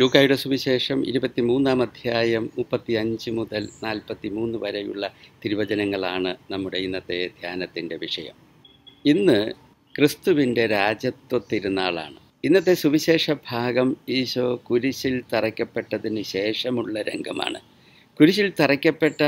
ലൂക്കായുടെ സുവിശേഷം ഇരുപത്തിമൂന്നാം അധ്യായം മുപ്പത്തി അഞ്ച് മുതൽ നാൽപ്പത്തി മൂന്ന് വരെയുള്ള തിരുവചനങ്ങളാണ് നമ്മുടെ ഇന്നത്തെ ധ്യാനത്തിൻ്റെ വിഷയം ഇന്ന് ക്രിസ്തുവിൻ്റെ രാജത്വ തിരുനാളാണ് ഇന്നത്തെ സുവിശേഷ ഭാഗം ഈശോ കുരിശിൽ തറയ്ക്കപ്പെട്ടതിന് ശേഷമുള്ള രംഗമാണ് കുരിശിൽ തറയ്ക്കപ്പെട്ട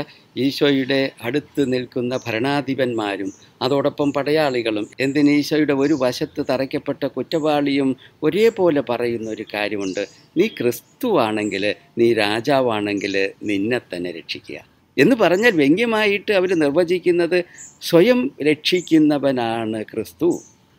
ഈശോയുടെ അടുത്ത് നിൽക്കുന്ന ഭരണാധിപന്മാരും അതോടൊപ്പം പടയാളികളും എന്തിന് ഈശോയുടെ ഒരു വശത്ത് തറയ്ക്കപ്പെട്ട കുറ്റവാളിയും ഒരേപോലെ പറയുന്ന ഒരു കാര്യമുണ്ട് നീ ക്രിസ്തുവാണെങ്കിൽ നീ രാജാവാണെങ്കിൽ നിന്നെ തന്നെ രക്ഷിക്കുക എന്ന് പറഞ്ഞാൽ വ്യംഗ്യമായിട്ട് അവർ നിർവചിക്കുന്നത് സ്വയം രക്ഷിക്കുന്നവനാണ് ക്രിസ്തു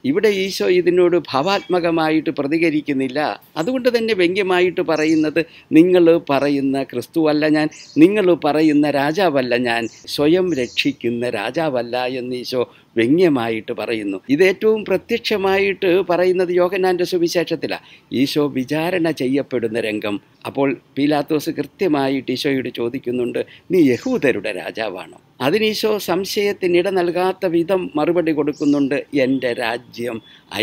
ഇവിടെ ഈശോ ഇതിനോട് ഭാവാത്മകമായിട്ട് പ്രതികരിക്കുന്നില്ല അതുകൊണ്ട് തന്നെ വ്യംഗ്യമായിട്ട് പറയുന്നത് നിങ്ങൾ പറയുന്ന ക്രിസ്തുവല്ല ഞാൻ നിങ്ങൾ പറയുന്ന രാജാവല്ല ഞാൻ സ്വയം രക്ഷിക്കുന്ന രാജാവല്ല എന്ന് ഈശോ വ്യംഗ്യമായിട്ട് പറയുന്നു ഇത് ഏറ്റവും പ്രത്യക്ഷമായിട്ട് പറയുന്നത് യോഹനാൻ്റെ സുവിശേഷത്തിലാണ് ഈശോ വിചാരണ ചെയ്യപ്പെടുന്ന രംഗം അപ്പോൾ പീലാത്തോസ് കൃത്യമായിട്ട് ഈശോയോട് ചോദിക്കുന്നുണ്ട് നീ യഹൂദരുടെ രാജാവാണോ അതിനീശോ സംശയത്തിനിട നൽകാത്ത വിധം മറുപടി കൊടുക്കുന്നുണ്ട് എൻ്റെ രാജ്യം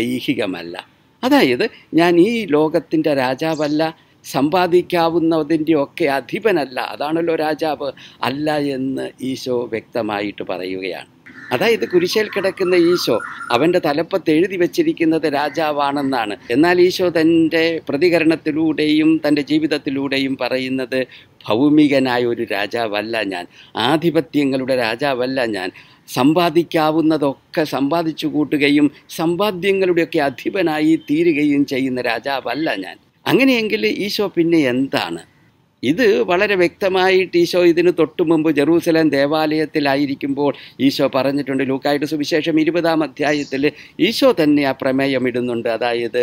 ഐഹികമല്ല അതായത് ഞാൻ ഈ ലോകത്തിൻ്റെ രാജാവല്ല സമ്പാദിക്കാവുന്നതിൻ്റെ ഒക്കെ അധിപനല്ല അതാണല്ലോ രാജാവ് അല്ല എന്ന് ഈശോ വ്യക്തമായിട്ട് പറയുകയാണ് അതായത് കുരിശേൽ കിടക്കുന്ന ഈശോ അവൻ്റെ തലപ്പത്ത് എഴുതി വച്ചിരിക്കുന്നത് രാജാവാണെന്നാണ് എന്നാൽ ഈശോ തൻ്റെ പ്രതികരണത്തിലൂടെയും തൻ്റെ ജീവിതത്തിലൂടെയും പറയുന്നത് ഭൗമികനായ ഒരു രാജാവല്ല ഞാൻ ആധിപത്യങ്ങളുടെ രാജാവല്ല ഞാൻ സമ്പാദിക്കാവുന്നതൊക്കെ സമ്പാദിച്ചു കൂട്ടുകയും സമ്പാദ്യങ്ങളുടെയൊക്കെ അധിപനായി തീരുകയും ചെയ്യുന്ന രാജാവല്ല ഞാൻ അങ്ങനെയെങ്കിൽ ഈശോ പിന്നെ എന്താണ് ഇത് വളരെ വ്യക്തമായിട്ട് ഈശോ ഇതിന് തൊട്ടു മുമ്പ് ജെറൂസലേം ദേവാലയത്തിലായിരിക്കുമ്പോൾ ഈശോ പറഞ്ഞിട്ടുണ്ട് ലൂക്കായിട്ട് സുവിശേഷം ഇരുപതാം അധ്യായത്തിൽ ഈശോ തന്നെ ആ പ്രമേയം ഇടുന്നുണ്ട് അതായത്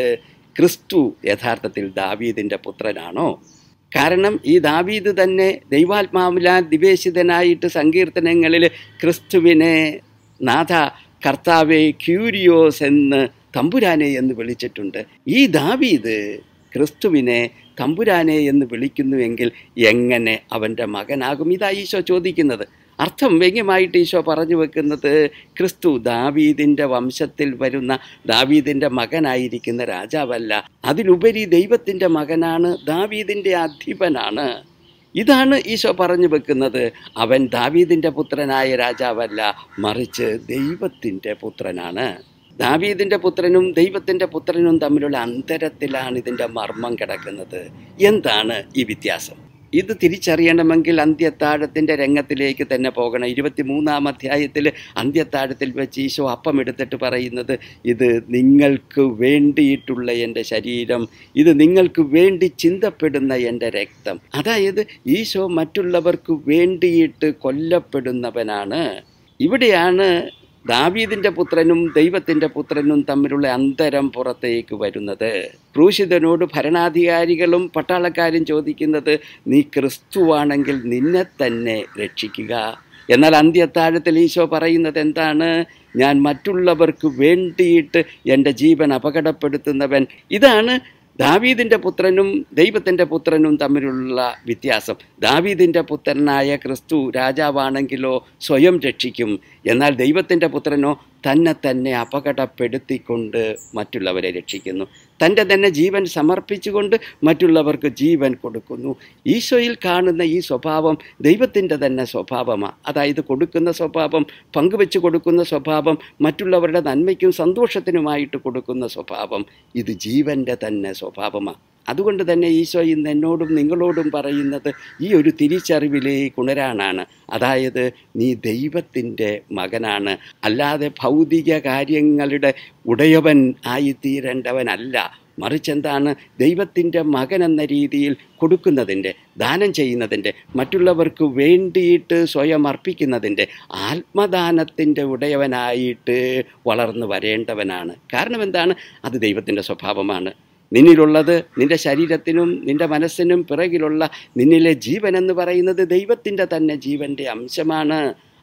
ക്രിസ്തു യഥാർത്ഥത്തിൽ ദാവീദിൻ്റെ പുത്രനാണോ കാരണം ഈ ദാവീദ് തന്നെ ദൈവാത്മാവിലാൽ ദിവേശിതനായിട്ട് സങ്കീർത്തനങ്ങളിൽ ക്രിസ്തുവിനെ നാഥ കർത്താവെ ക്യൂരിയോസ് എന്ന് തമ്പുരാനെ എന്ന് വിളിച്ചിട്ടുണ്ട് ഈ ദാവീദ് ക്രിസ്തുവിനെ തമ്പുരാനെ എന്ന് വിളിക്കുന്നുവെങ്കിൽ എങ്ങനെ അവൻ്റെ മകനാകും ഇതാ ഈശോ ചോദിക്കുന്നത് അർത്ഥം വ്യംഗ്യമായിട്ട് ഈശോ പറഞ്ഞു വെക്കുന്നത് ക്രിസ്തു ദാവീദിൻ്റെ വംശത്തിൽ വരുന്ന ദാവീദിൻ്റെ മകനായിരിക്കുന്ന രാജാവല്ല അതിലുപരി ദൈവത്തിൻ്റെ മകനാണ് ദാവീദിൻ്റെ അധിപനാണ് ഇതാണ് ഈശോ പറഞ്ഞു വെക്കുന്നത് അവൻ ദാവീദിൻ്റെ പുത്രനായ രാജാവല്ല മറിച്ച് ദൈവത്തിൻ്റെ പുത്രനാണ് ദാവീദിൻ്റെ പുത്രനും ദൈവത്തിൻ്റെ പുത്രനും തമ്മിലുള്ള അന്തരത്തിലാണ് ഇതിൻ്റെ മർമ്മം കിടക്കുന്നത് എന്താണ് ഈ വ്യത്യാസം ഇത് തിരിച്ചറിയണമെങ്കിൽ അന്ത്യത്താഴത്തിൻ്റെ രംഗത്തിലേക്ക് തന്നെ പോകണം മൂന്നാം അധ്യായത്തിൽ അന്ത്യത്താഴത്തിൽ വെച്ച് ഈശോ അപ്പം എടുത്തിട്ട് പറയുന്നത് ഇത് നിങ്ങൾക്ക് വേണ്ടിയിട്ടുള്ള എൻ്റെ ശരീരം ഇത് നിങ്ങൾക്ക് വേണ്ടി ചിന്തപ്പെടുന്ന എൻ്റെ രക്തം അതായത് ഈശോ മറ്റുള്ളവർക്ക് വേണ്ടിയിട്ട് കൊല്ലപ്പെടുന്നവനാണ് ഇവിടെയാണ് ദാവീദിൻ്റെ പുത്രനും ദൈവത്തിൻ്റെ പുത്രനും തമ്മിലുള്ള അന്തരം പുറത്തേക്ക് വരുന്നത് ക്രൂശിതനോട് ഭരണാധികാരികളും പട്ടാളക്കാരും ചോദിക്കുന്നത് നീ ക്രിസ്തുവാണെങ്കിൽ നിന്നെ തന്നെ രക്ഷിക്കുക എന്നാൽ അന്ത്യത്താഴത്തിൽ ഈശോ പറയുന്നത് എന്താണ് ഞാൻ മറ്റുള്ളവർക്ക് വേണ്ടിയിട്ട് എൻ്റെ ജീവൻ അപകടപ്പെടുത്തുന്നവൻ ഇതാണ് ദാവീദിൻ്റെ പുത്രനും ദൈവത്തിൻ്റെ പുത്രനും തമ്മിലുള്ള വ്യത്യാസം ദാവീദിൻ്റെ പുത്രനായ ക്രിസ്തു രാജാവാണെങ്കിലോ സ്വയം രക്ഷിക്കും എന്നാൽ ദൈവത്തിൻ്റെ പുത്രനോ തന്നെ തന്നെ അപകടപ്പെടുത്തിക്കൊണ്ട് മറ്റുള്ളവരെ രക്ഷിക്കുന്നു തൻ്റെ തന്നെ ജീവൻ സമർപ്പിച്ചുകൊണ്ട് മറ്റുള്ളവർക്ക് ജീവൻ കൊടുക്കുന്നു ഈശോയിൽ കാണുന്ന ഈ സ്വഭാവം ദൈവത്തിൻ്റെ തന്നെ സ്വഭാവമാണ് അതായത് കൊടുക്കുന്ന സ്വഭാവം പങ്കുവെച്ച് കൊടുക്കുന്ന സ്വഭാവം മറ്റുള്ളവരുടെ നന്മയ്ക്കും സന്തോഷത്തിനുമായിട്ട് കൊടുക്കുന്ന സ്വഭാവം ഇത് ജീവൻ്റെ തന്നെ സ്വഭാവമാണ് അതുകൊണ്ട് തന്നെ ഈശോ ഇന്ന് എന്നോടും നിങ്ങളോടും പറയുന്നത് ഈ ഒരു തിരിച്ചറിവിലേക്ക് ഉണരാനാണ് അതായത് നീ ദൈവത്തിൻ്റെ മകനാണ് അല്ലാതെ ഭൗതിക കാര്യങ്ങളുടെ ഉടയവൻ ആയിത്തീരേണ്ടവനല്ല എന്താണ് ദൈവത്തിൻ്റെ മകൻ എന്ന രീതിയിൽ കൊടുക്കുന്നതിൻ്റെ ദാനം ചെയ്യുന്നതിൻ്റെ മറ്റുള്ളവർക്ക് വേണ്ടിയിട്ട് സ്വയം അർപ്പിക്കുന്നതിൻ്റെ ആത്മദാനത്തിൻ്റെ ഉടയവനായിട്ട് വളർന്നു വരേണ്ടവനാണ് കാരണം എന്താണ് അത് ദൈവത്തിൻ്റെ സ്വഭാവമാണ് നിന്നിലുള്ളത് നിന്റെ ശരീരത്തിനും നിന്റെ മനസ്സിനും പിറകിലുള്ള നിന്നിലെ ജീവൻ എന്ന് പറയുന്നത് ദൈവത്തിൻ്റെ തന്നെ ജീവൻ്റെ അംശമാണ്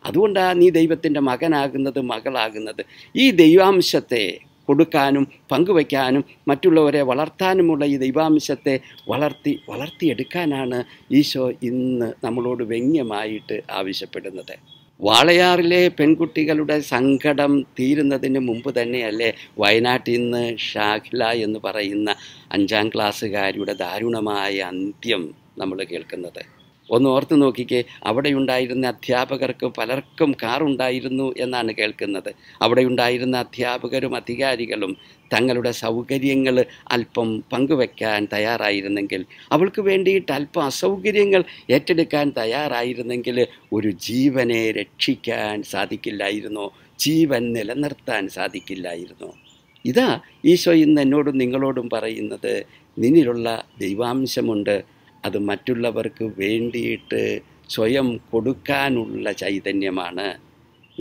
അതുകൊണ്ടാണ് നീ ദൈവത്തിൻ്റെ മകനാകുന്നത് മകളാകുന്നത് ഈ ദൈവാംശത്തെ കൊടുക്കാനും പങ്കുവയ്ക്കാനും മറ്റുള്ളവരെ വളർത്താനുമുള്ള ഈ ദൈവാംശത്തെ വളർത്തി വളർത്തിയെടുക്കാനാണ് ഈശോ ഇന്ന് നമ്മളോട് വ്യംഗ്യമായിട്ട് ആവശ്യപ്പെടുന്നത് വാളയാറിലെ പെൺകുട്ടികളുടെ സങ്കടം തീരുന്നതിന് മുമ്പ് തന്നെയല്ലേ വയനാട്ടിൽ നിന്ന് ഷാഖില എന്ന് പറയുന്ന അഞ്ചാം ക്ലാസ്സുകാരിയുടെ ദാരുണമായ അന്ത്യം നമ്മൾ കേൾക്കുന്നത് ഒന്ന് ഓർത്ത് നോക്കിക്കേ ഉണ്ടായിരുന്ന അധ്യാപകർക്ക് പലർക്കും കാറുണ്ടായിരുന്നു എന്നാണ് കേൾക്കുന്നത് അവിടെ ഉണ്ടായിരുന്ന അധ്യാപകരും അധികാരികളും തങ്ങളുടെ സൗകര്യങ്ങൾ അല്പം പങ്കുവെക്കാൻ തയ്യാറായിരുന്നെങ്കിൽ അവൾക്ക് വേണ്ടിയിട്ട് അല്പം അസൗകര്യങ്ങൾ ഏറ്റെടുക്കാൻ തയ്യാറായിരുന്നെങ്കിൽ ഒരു ജീവനെ രക്ഷിക്കാൻ സാധിക്കില്ലായിരുന്നു ജീവൻ നിലനിർത്താൻ സാധിക്കില്ലായിരുന്നു ഇതാ ഈശോ ഇന്ന് എന്നോടും നിങ്ങളോടും പറയുന്നത് നിന്നിലുള്ള ദൈവാംശമുണ്ട് അത് മറ്റുള്ളവർക്ക് വേണ്ടിയിട്ട് സ്വയം കൊടുക്കാനുള്ള ചൈതന്യമാണ്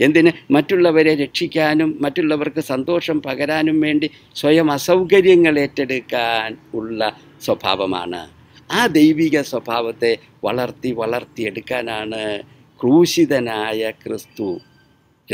എന്തിന് മറ്റുള്ളവരെ രക്ഷിക്കാനും മറ്റുള്ളവർക്ക് സന്തോഷം പകരാനും വേണ്ടി സ്വയം അസൗകര്യങ്ങൾ ഏറ്റെടുക്കാൻ ഉള്ള സ്വഭാവമാണ് ആ ദൈവിക സ്വഭാവത്തെ വളർത്തി വളർത്തിയെടുക്കാനാണ് ക്രൂശിതനായ ക്രിസ്തു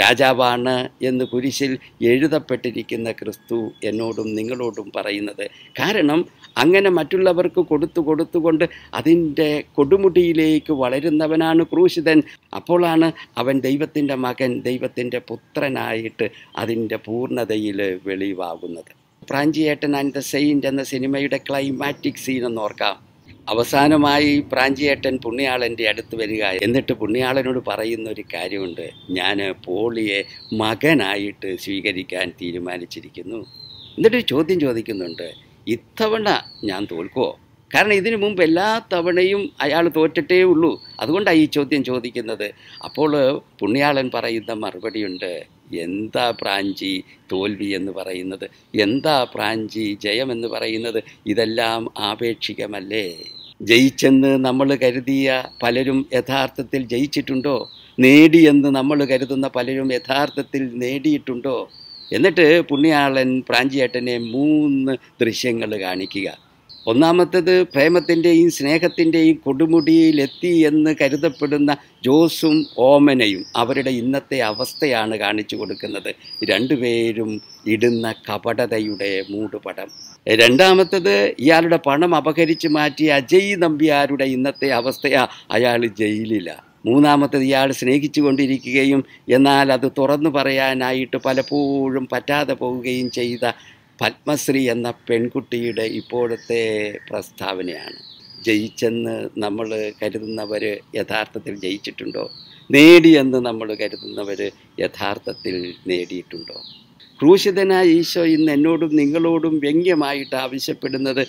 രാജാവാണ് എന്ന് കുരിശിൽ എഴുതപ്പെട്ടിരിക്കുന്ന ക്രിസ്തു എന്നോടും നിങ്ങളോടും പറയുന്നത് കാരണം അങ്ങനെ മറ്റുള്ളവർക്ക് കൊടുത്തു കൊടുത്തുകൊണ്ട് അതിൻ്റെ കൊടുമുടിയിലേക്ക് വളരുന്നവനാണ് ക്രൂശിതൻ അപ്പോഴാണ് അവൻ ദൈവത്തിൻ്റെ മകൻ ദൈവത്തിൻ്റെ പുത്രനായിട്ട് അതിൻ്റെ പൂർണ്ണതയിൽ വെളിവാകുന്നത് പ്രാഞ്ചിയേട്ടൻ ആൻഡ് ദ സെയിൻ്റ് എന്ന സിനിമയുടെ ക്ലൈമാറ്റിക് സീൻ എന്ന് ഓർക്കാം അവസാനമായി പ്രാഞ്ചിയേട്ടൻ പുണ്യാളൻ്റെ അടുത്ത് വരിക എന്നിട്ട് പുണ്യാളനോട് പറയുന്ന ഒരു കാര്യമുണ്ട് ഞാൻ പോളിയെ മകനായിട്ട് സ്വീകരിക്കാൻ തീരുമാനിച്ചിരിക്കുന്നു എന്നിട്ട് ചോദ്യം ചോദിക്കുന്നുണ്ട് ഇത്തവണ ഞാൻ തോൽക്കുമോ കാരണം ഇതിനു മുമ്പ് എല്ലാ തവണയും അയാൾ തോറ്റിട്ടേ ഉള്ളൂ അതുകൊണ്ടാണ് ഈ ചോദ്യം ചോദിക്കുന്നത് അപ്പോൾ പുണ്യാളൻ പറയുന്ന മറുപടിയുണ്ട് എന്താ പ്രാഞ്ചി തോൽവി എന്ന് പറയുന്നത് എന്താ പ്രാഞ്ചി ജയമെന്ന് പറയുന്നത് ഇതെല്ലാം ആപേക്ഷികമല്ലേ ജയിച്ചെന്ന് നമ്മൾ കരുതിയ പലരും യഥാർത്ഥത്തിൽ ജയിച്ചിട്ടുണ്ടോ നേടിയെന്ന് നമ്മൾ കരുതുന്ന പലരും യഥാർത്ഥത്തിൽ നേടിയിട്ടുണ്ടോ എന്നിട്ട് പുണ്യാളൻ പ്രാഞ്ചിയേട്ടനെ മൂന്ന് ദൃശ്യങ്ങൾ കാണിക്കുക ഒന്നാമത്തേത് പ്രേമത്തിൻ്റെയും സ്നേഹത്തിൻ്റെയും കൊടുമുടിയിലെത്തി എന്ന് കരുതപ്പെടുന്ന ജോസും ഓമനയും അവരുടെ ഇന്നത്തെ അവസ്ഥയാണ് കാണിച്ചു കൊടുക്കുന്നത് രണ്ടുപേരും ഇടുന്ന കപടതയുടെ മൂടുപടം രണ്ടാമത്തത് ഇയാളുടെ പണം അപഹരിച്ച് മാറ്റിയ അജയ് നമ്പ്യാരുടെ ഇന്നത്തെ അവസ്ഥയാ അയാൾ ജയിലിലാണ് മൂന്നാമത്തത് ഇയാൾ സ്നേഹിച്ചു കൊണ്ടിരിക്കുകയും എന്നാൽ അത് തുറന്നു പറയാനായിട്ട് പലപ്പോഴും പറ്റാതെ പോവുകയും ചെയ്ത പത്മശ്രീ എന്ന പെൺകുട്ടിയുടെ ഇപ്പോഴത്തെ പ്രസ്താവനയാണ് ജയിച്ചെന്ന് നമ്മൾ കരുതുന്നവർ യഥാർത്ഥത്തിൽ ജയിച്ചിട്ടുണ്ടോ നേടിയെന്ന് നമ്മൾ കരുതുന്നവർ യഥാർത്ഥത്തിൽ നേടിയിട്ടുണ്ടോ ക്രൂശിതനായ ഈശോ ഇന്ന് എന്നോടും നിങ്ങളോടും വ്യംഗ്യമായിട്ട് ആവശ്യപ്പെടുന്നത്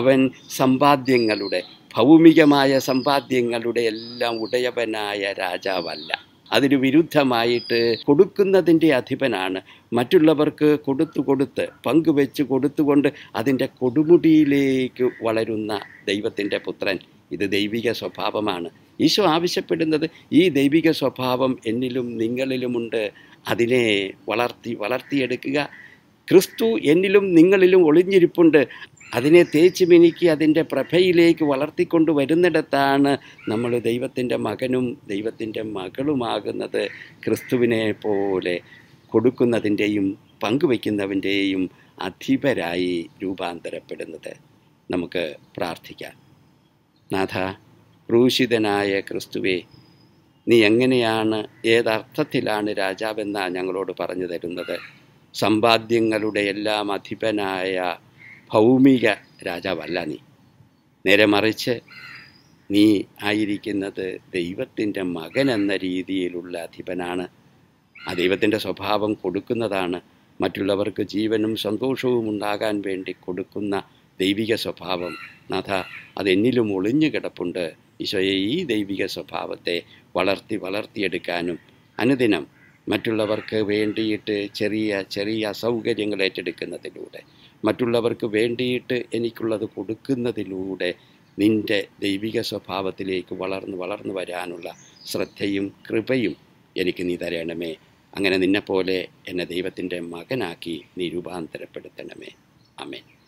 അവൻ സമ്പാദ്യങ്ങളുടെ ഭൗമികമായ സമ്പാദ്യങ്ങളുടെ എല്ലാം ഉടയവനായ രാജാവല്ല അതിന് വിരുദ്ധമായിട്ട് കൊടുക്കുന്നതിൻ്റെ അധിപനാണ് മറ്റുള്ളവർക്ക് കൊടുത്തു കൊടുത്ത് പങ്കുവെച്ച് കൊടുത്തുകൊണ്ട് അതിൻ്റെ കൊടുമുടിയിലേക്ക് വളരുന്ന ദൈവത്തിൻ്റെ പുത്രൻ ഇത് ദൈവിക സ്വഭാവമാണ് ഈശോ ആവശ്യപ്പെടുന്നത് ഈ ദൈവിക സ്വഭാവം എന്നിലും നിങ്ങളിലുമുണ്ട് അതിനെ വളർത്തി വളർത്തിയെടുക്കുക ക്രിസ്തു എന്നിലും നിങ്ങളിലും ഒളിഞ്ഞിരിപ്പുണ്ട് അതിനെ തേച്ച് മിനുക്കി അതിൻ്റെ പ്രഭയിലേക്ക് വളർത്തിക്കൊണ്ട് വരുന്നിടത്താണ് നമ്മൾ ദൈവത്തിൻ്റെ മകനും ദൈവത്തിൻ്റെ മകളുമാകുന്നത് ക്രിസ്തുവിനെ പോലെ കൊടുക്കുന്നതിൻ്റെയും പങ്കുവയ്ക്കുന്നവൻ്റെയും അധിപരായി രൂപാന്തരപ്പെടുന്നത് നമുക്ക് പ്രാർത്ഥിക്കാം നാഥ ക്രൂശിതനായ ക്രിസ്തുവെ നീ എങ്ങനെയാണ് ഏതർത്ഥത്തിലാണ് രാജാവെന്നാണ് ഞങ്ങളോട് പറഞ്ഞു തരുന്നത് സമ്പാദ്യങ്ങളുടെ എല്ലാം അധിപനായ ഭൗമിക രാജാവല്ല നീ നേരെ മറിച്ച് നീ ആയിരിക്കുന്നത് ദൈവത്തിൻ്റെ മകൻ എന്ന രീതിയിലുള്ള അധിപനാണ് ആ ദൈവത്തിൻ്റെ സ്വഭാവം കൊടുക്കുന്നതാണ് മറ്റുള്ളവർക്ക് ജീവനും സന്തോഷവും ഉണ്ടാകാൻ വേണ്ടി കൊടുക്കുന്ന ദൈവിക സ്വഭാവം നാഥ അതെന്നിലും ഒളിഞ്ഞു കിടപ്പുണ്ട് ഈശോയെ ഈ ദൈവിക സ്വഭാവത്തെ വളർത്തി വളർത്തിയെടുക്കാനും അനുദിനം മറ്റുള്ളവർക്ക് വേണ്ടിയിട്ട് ചെറിയ ചെറിയ അസൗകര്യങ്ങൾ ഏറ്റെടുക്കുന്നതിലൂടെ മറ്റുള്ളവർക്ക് വേണ്ടിയിട്ട് എനിക്കുള്ളത് കൊടുക്കുന്നതിലൂടെ നിൻ്റെ ദൈവിക സ്വഭാവത്തിലേക്ക് വളർന്ന് വളർന്നു വരാനുള്ള ശ്രദ്ധയും കൃപയും എനിക്ക് നീ തരണമേ അങ്ങനെ നിന്നെപ്പോലെ എന്നെ ദൈവത്തിൻ്റെ മകനാക്കി നീ രൂപാന്തരപ്പെടുത്തണമേ അമേൻ